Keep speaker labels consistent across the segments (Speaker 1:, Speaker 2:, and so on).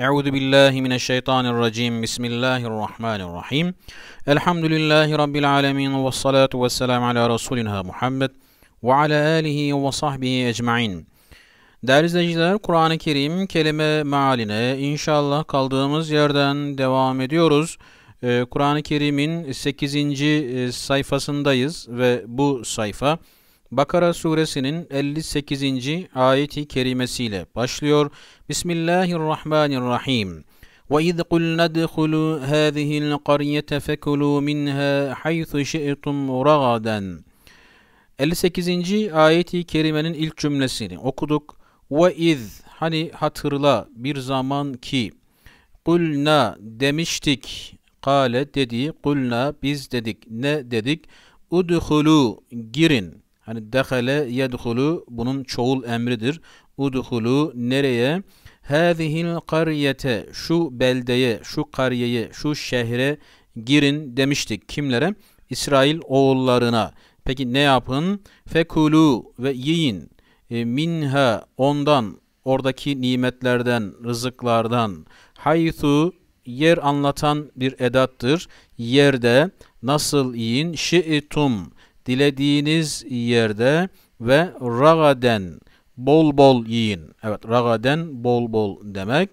Speaker 1: Euzu billahi mineşşeytanirracim. Bismillahirrahmanirrahim. Elhamdülillahi rabbil alamin ve salatu vesselam ala resulina Muhammed ve ala alihi ve sahbihi ecmaîn. Değerli izleyiciler, Kur'an-ı Kerim kelime mealine inşallah kaldığımız yerden devam ediyoruz. Ee, Kur'an-ı Kerim'in 8. E, sayfasındayız ve bu sayfa Bakara suresinin 58. ayeti kerimesiyle başlıyor. Bismillahirrahmanirrahim. وَإِذْ قُلْنَا ادْخُلُوا هَذِهِ الْقَرْيَةَ فَكُلُوا مِنْهَا حَيْثُ شِئْتُمْ رَغَدًا 58. ayeti kerimenin ilk cümlesini okuduk. وَإِذْ hani hatırla bir zaman ki kulna demiştik kale dedi kulna biz dedik ne dedik udhulu girin Hani dehale yedhulu bunun çoğul emridir. Udhulu nereye? Hâzihil kariyete şu beldeye, şu kariyeye, şu şehre girin demiştik. Kimlere? İsrail oğullarına. Peki ne yapın? Fekulu ve yiyin. E, minha ondan oradaki nimetlerden, rızıklardan. Haythu yer anlatan bir edattır. Yerde nasıl yiyin? Şi'itum dilediğiniz yerde ve ragaden bol bol yiyin. Evet ragaden bol bol demek.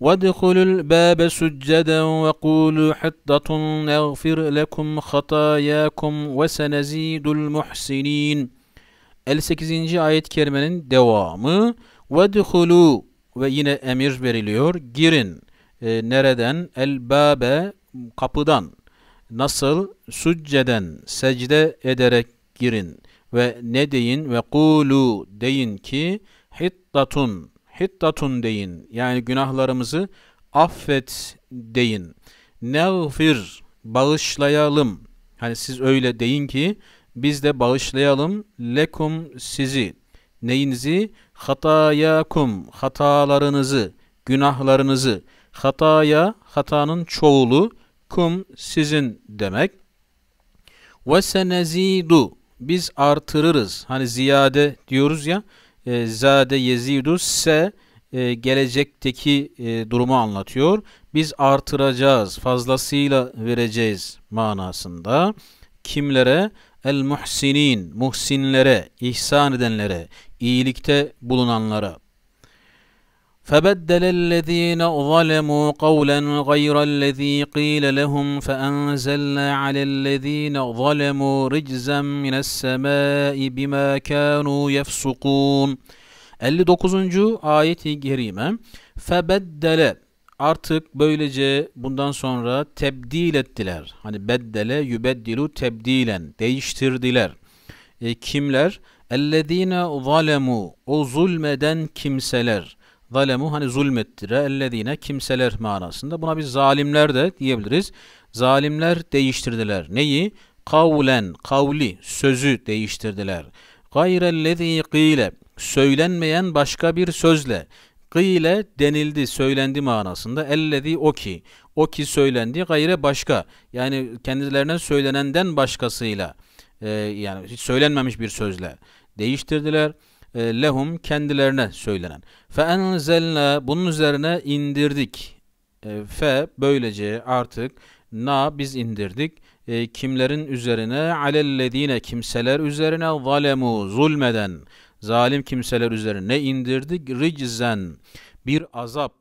Speaker 1: وَادْخُلُ الْبَابَ سُجَّدًا وَقُولُ حِطَّةٌ نَغْفِرْ لَكُمْ خَطَايَاكُمْ وَسَنَزِيدُ الْمُحْسِنِينَ 58. ayet-i kerimenin devamı وَادْخُلُوا ve yine emir veriliyor. Girin. E, nereden? El babe kapıdan. Nasıl? Succeden secde ederek girin ve ne deyin ve kulu deyin ki hittatun hittatun deyin. Yani günahlarımızı affet deyin. Neğfir bağışlayalım. Hani siz öyle deyin ki biz de bağışlayalım lekum sizi. Neyinizi? Hatayakum hatalarınızı, günahlarınızı. Hataya hatanın çoğulu kum sizin demek. Ve senezidu biz artırırız. Hani ziyade diyoruz ya. E, zade yezidu se e, gelecekteki e, durumu anlatıyor. Biz artıracağız, fazlasıyla vereceğiz manasında. Kimlere? El muhsinin, muhsinlere, ihsan edenlere, iyilikte bulunanlara. فبدل الذين ظلموا قولا غير الذي قيل لهم فأنزلنا على الذين ظلموا رجزا من السماء بما كانوا يفسقون 59. ayet-i kerime febeddele artık böylece bundan sonra tebdil ettiler. Hani beddele yübeddilu tebdilen değiştirdiler. E, kimler? Ellezine zalemu o zulmeden kimseler zalemu hani zulmettire ellezine kimseler manasında. Buna biz zalimler de diyebiliriz. Zalimler değiştirdiler. Neyi? Kavlen, kavli, sözü değiştirdiler. Gayrellezî gîle, söylenmeyen başka bir sözle. Gîle denildi, söylendi manasında. Ellezî o ki, o ki söylendi gayre başka. Yani kendilerine söylenenden başkasıyla. Ee, yani hiç söylenmemiş bir sözle değiştirdiler. E, lehum kendilerine söylenen. Fe enzelna bunun üzerine indirdik. E, fe böylece artık na biz indirdik. E, kimlerin üzerine alellezine kimseler üzerine zalemu zulmeden zalim kimseler üzerine indirdik ricizen bir azap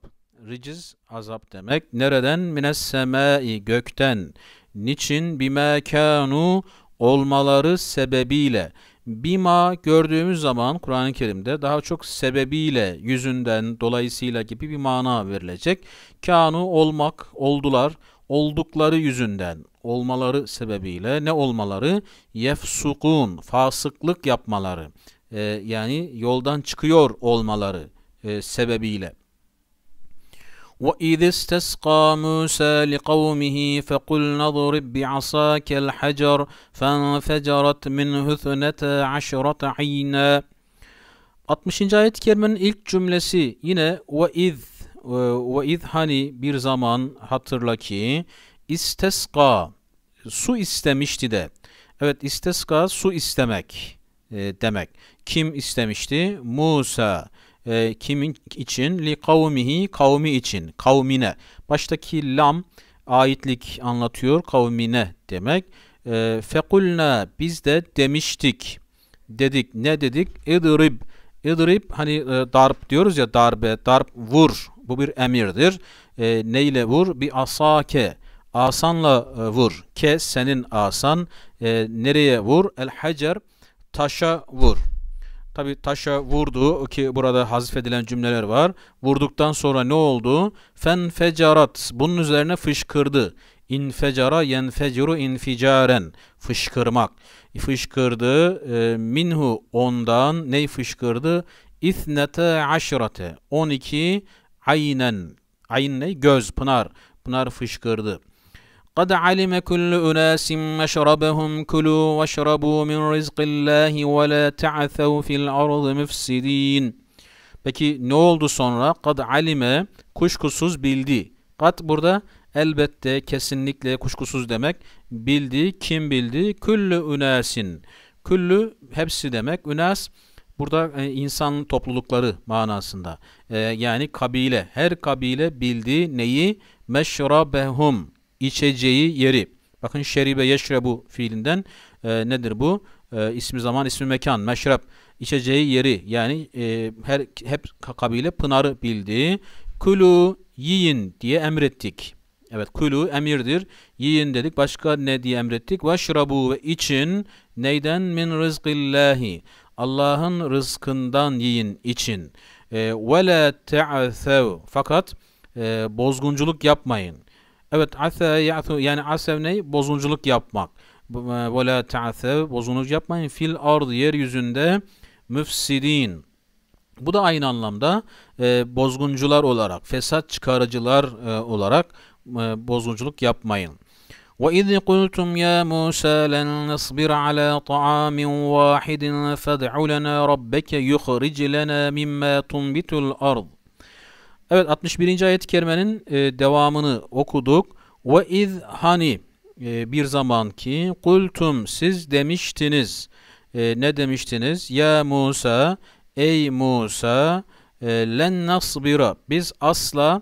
Speaker 1: riciz azap demek nereden mines semai gökten niçin bime kanu olmaları sebebiyle Bima gördüğümüz zaman Kur'an-ı Kerim'de daha çok sebebiyle, yüzünden, dolayısıyla gibi bir mana verilecek. Kanu olmak, oldular, oldukları yüzünden, olmaları sebebiyle ne olmaları? Yefsukun, fasıklık yapmaları, e, yani yoldan çıkıyor olmaları e, sebebiyle. وإذ استسقى موسى لقومه فقلنا اضرب بعصاك الحجر فانفجرت منه اثنتا عشرة عينا 60. ayet-i kerimenin ilk cümlesi yine ve iz ve iz hani bir zaman hatırla ki isteska su istemişti de. Evet istesqa su istemek e, demek. Kim istemişti? Musa e, kimin için? Li kavmihi kavmi için. Kavmine. Baştaki lam aitlik anlatıyor. Kavmine demek. E, fekulna biz de demiştik. Dedik. Ne dedik? İdrib. İdrib hani e, darp diyoruz ya darbe, darp vur. Bu bir emirdir. E, neyle vur? Bir asake. Asanla e, vur. Ke senin asan. E, nereye vur? El hacer taşa vur. Tabi taşa vurdu ki burada hazif edilen cümleler var. Vurduktan sonra ne oldu? Fen fecarat. Bunun üzerine fışkırdı. İnfecara yenfecuru inficaren. Fışkırmak. Fışkırdı. E, minhu ondan. Ney fışkırdı? İthnete aşirate. 12 aynen. Ayn ne? Göz. Pınar. Pınar fışkırdı. قد علم كل أناس مشربهم كلوا واشربوا من رزق الله ولا تعثوا في الأرض مفسدين Peki ne oldu sonra? Kad alime kuşkusuz bildi. Kad burada elbette kesinlikle kuşkusuz demek. Bildi. Kim bildi? Küllü ünasin. Küllü hepsi demek. Ünas burada e, insan toplulukları manasında. E, yani kabile. Her kabile bildi neyi? Meşrabehum içeceği yeri. Bakın şeribe yeşrebu fiilinden e, nedir bu? E, ismi zaman, ismi mekan, meşrep, içeceği yeri. Yani e, her hep kabile pınarı bildiği, Kulu yiyin diye emrettik. Evet kulu emirdir. Yiyin dedik. Başka ne diye emrettik? Veşrabu ve için neyden? Min rızkillahi. Allah'ın rızkından yiyin için. E, ve la te'athev. Fakat e, bozgunculuk yapmayın Evet ase ya'tu yani asev ne? Bozunculuk yapmak. Ve la ta'sev bozunculuk yapmayın. Fil ard yeryüzünde müfsidin. Bu da aynı anlamda e, bozguncular olarak, fesat çıkarıcılar e, olarak e, bozgunculuk yapmayın. وَإِذْ قُلْتُمْ يَا مُوسَى لَنْ نَصْبِرَ عَلَى طَعَامٍ وَاحِدٍ فَادْعُ لَنَا رَبَّكَ يُخْرِجْ لَنَا مِمَّا تُنْبِتُ الْأَرْضُ Evet 61. ayet-i kerimenin e, devamını okuduk. Ve iz hani e, bir zaman ki kultum siz demiştiniz. E, ne demiştiniz? Ya Musa ey Musa e, len nasbira biz asla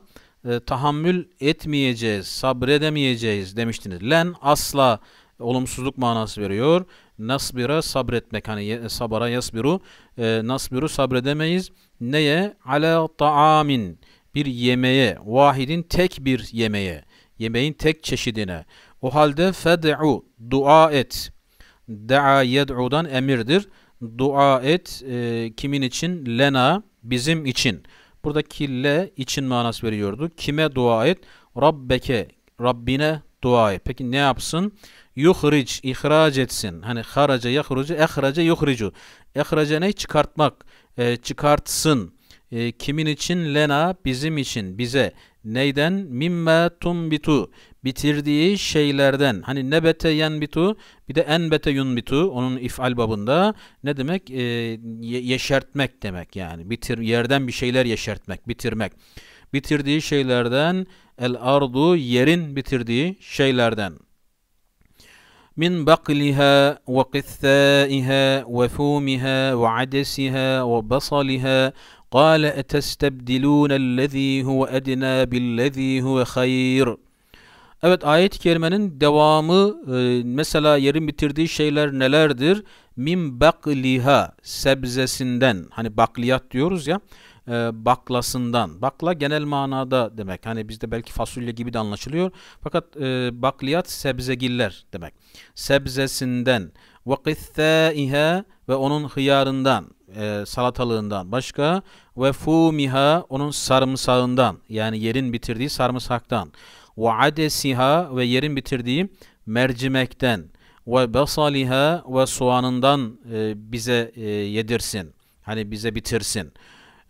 Speaker 1: e, tahammül etmeyeceğiz, sabredemeyeceğiz demiştiniz. Len asla olumsuzluk manası veriyor. Nasbira sabretmek hani sabara yasbiru e, nasbiru sabredemeyiz. Neye? Ala taamin bir yemeğe, vahidin tek bir yemeğe, yemeğin tek çeşidine. O halde fed'u, dua et. Da'a yed'udan emirdir. Dua et e, kimin için? Lena, bizim için. Burada kille için manası veriyordu. Kime dua et? Rabbeke, Rabbine dua et. Peki ne yapsın? Yuhric, ihraç etsin. Hani haraca, yahrucu, ehrace, yuhricu. Ehrace ne? Çıkartmak, e, çıkartsın e, kimin için lena bizim için bize neyden mimme tumbitu bitirdiği şeylerden hani nebete yenbitu bir de enbete yunbitu onun ifal babında ne demek e, yeşertmek demek yani bitir yerden bir şeyler yeşertmek bitirmek bitirdiği şeylerden el ardu yerin bitirdiği şeylerden من بقلها وقثائها وفومها وعدسها وبصلها قال أتستبدلون الذي هو أدنى بالذي هو خير Evet ayet-i kerimenin devamı e, mesela yerin bitirdiği şeyler nelerdir? Min bakliha sebzesinden hani bakliyat diyoruz ya e, baklasından. Bakla genel manada demek. Hani bizde belki fasulye gibi de anlaşılıyor. Fakat e, bakliyat sebzegiller demek. Sebzesinden ve kıthâihâ ve onun hıyarından e, salatalığından başka ve fumiha onun sarımsağından yani yerin bitirdiği sarımsaktan ve adesiha ve yerin bitirdiği mercimekten ve basaliha ve soğanından e, bize e, yedirsin. Hani bize bitirsin.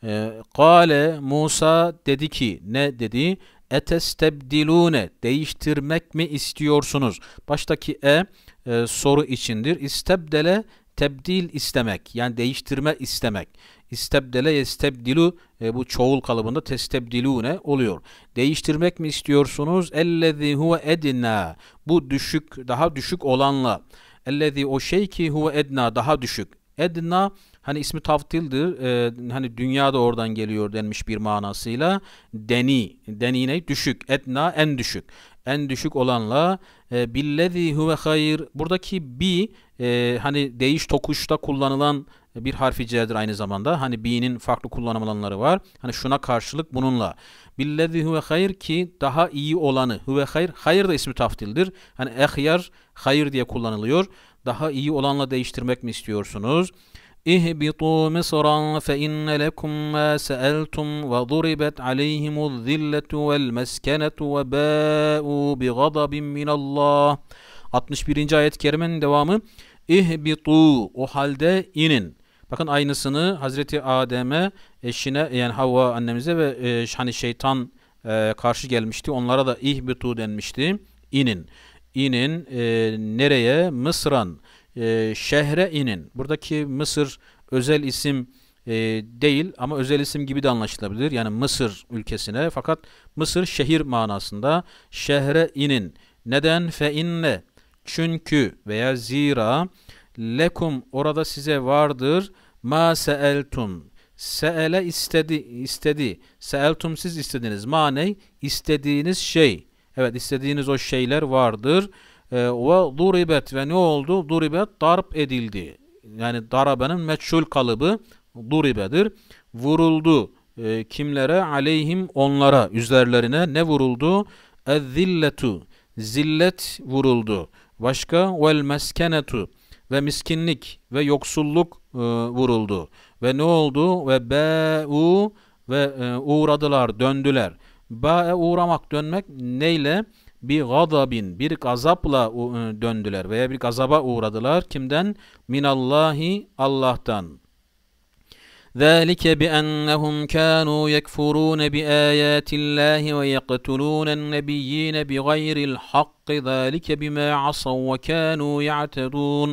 Speaker 1: Ee, Kale Musa dedi ki ne dedi? Etestebdilune değiştirmek mi istiyorsunuz? Baştaki e, e soru içindir. İstebdele tebdil istemek yani değiştirme istemek. İstebdele yestebdilu e, bu çoğul kalıbında testebdilune oluyor. Değiştirmek mi istiyorsunuz? Ellezî huve edina bu düşük daha düşük olanla. Ellezî o şey ki huve edna daha düşük. Edna Hani ismi taftildir. E, hani dünya da oradan geliyor denmiş bir manasıyla. Deni, deni ne? Düşük. Etna en düşük. En düşük olanla e, billezi huve hayır. Buradaki bi e, hani değiş tokuşta kullanılan bir harfi c'dir aynı zamanda. Hani bi'nin farklı kullanım alanları var. Hani şuna karşılık bununla. Billezi huve hayır ki daha iyi olanı. Huve hayır. Hayır da ismi taftildir. Hani ehyar hayır diye kullanılıyor. Daha iyi olanla değiştirmek mi istiyorsunuz? اهبطوا مصرا فإن لكم ما سألتم وضربت عليهم الذلة والمسكنة وباءوا بغضب من الله 61. ayet-i kerimenin devamı İhbitu o halde inin. Bakın aynısını Hazreti Adem'e, eşine yani Havva annemize ve e, hani şeytan e, karşı gelmişti. Onlara da ihbitu denmişti. İnin. İnin e, nereye? Mısran e, şehre inin. Buradaki Mısır özel isim e, değil ama özel isim gibi de anlaşılabilir. Yani Mısır ülkesine fakat Mısır şehir manasında şehre inin. Neden? Fe inne. Çünkü veya zira lekum orada size vardır ma seeltum. Seele istedi, istedi. Seeltum siz istediniz. Maney istediğiniz şey. Evet istediğiniz o şeyler vardır. Ee, ve duribet ve ne oldu? Duribet darp edildi. Yani darabenin meçhul kalıbı duribedir. Vuruldu. E, kimlere? Aleyhim onlara. Üzerlerine ne vuruldu? Ezzilletu. Zillet vuruldu. Başka? Vel meskenetu. Ve miskinlik ve yoksulluk e, vuruldu. Ve ne oldu? Ve be'u ve e, uğradılar, döndüler. Ba'e uğramak, dönmek neyle? Neyle? bir gadabin bir gazapla e, döndüler veya bir gazaba uğradılar. Kimden? Minallahi Allah'tan. ذَٰلِكَ بِأَنَّهُمْ كَانُوا يَكْفُرُونَ بِآيَاتِ اللّٰهِ وَيَقْتُلُونَ النَّبِيِّينَ بِغَيْرِ الْحَقِّ ذَٰلِكَ بِمَا عَصَوْا وَكَانُوا يَعْتَدُونَ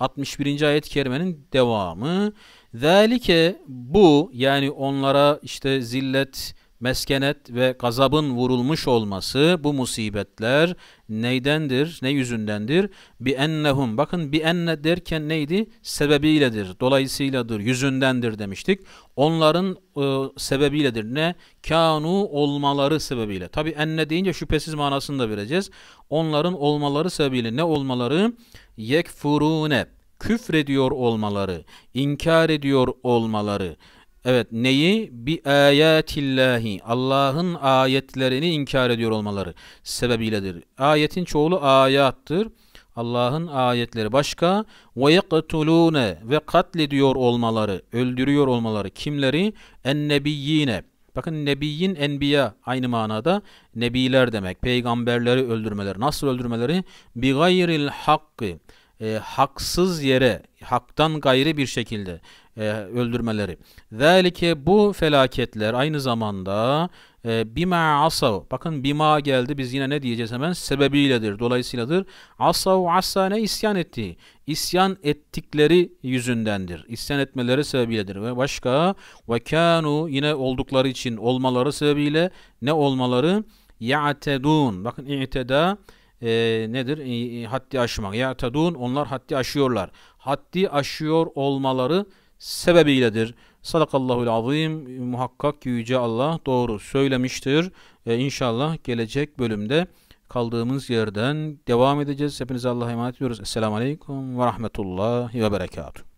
Speaker 1: 61. ayet-i kerimenin devamı. Zalike bu yani onlara işte zillet, meskenet ve gazabın vurulmuş olması bu musibetler neydendir, ne yüzündendir? Bi ennehum. Bakın bi enne derken neydi? Sebebiyledir, dolayısıyladır, yüzündendir demiştik. Onların e, sebebiyledir. Ne? Kanu olmaları sebebiyle. Tabi enne deyince şüphesiz manasını da vereceğiz. Onların olmaları sebebiyle ne olmaları? Yekfurune. Küfrediyor olmaları, inkar ediyor olmaları, Evet neyi? Bi ayatillahi Allah'ın ayetlerini inkar ediyor olmaları sebebiyledir. Ayetin çoğulu ayattır. Allah'ın ayetleri başka ve yektulune ve katlediyor olmaları, öldürüyor olmaları kimleri? Ennebiyyine. Bakın nebiyyin enbiya aynı manada nebiler demek. Peygamberleri öldürmeleri. Nasıl öldürmeleri? Bi gayril hakkı. E, haksız yere haktan gayri bir şekilde e, öldürmeleri. Zelike bu felaketler aynı zamanda e, bima asav. Bakın bima geldi biz yine ne diyeceğiz hemen? Sebebiyledir, dolayısıyladır. Asav asa ne isyan etti. İsyan ettikleri yüzündendir. İsyan etmeleri sebebiyledir. Ve başka ve kanu yine oldukları için olmaları sebebiyle ne olmaları? Ya'tedun. Bakın i'teda e, nedir? E, haddi aşmak. Ya tadun onlar haddi aşıyorlar. Haddi aşıyor olmaları sebebiyledir. Sadakallahu azim muhakkak yüce Allah doğru söylemiştir. E, inşallah gelecek bölümde kaldığımız yerden devam edeceğiz. Hepinize Allah'a emanet ediyoruz. Esselamu Aleyküm ve Rahmetullahi ve Berekatuhu.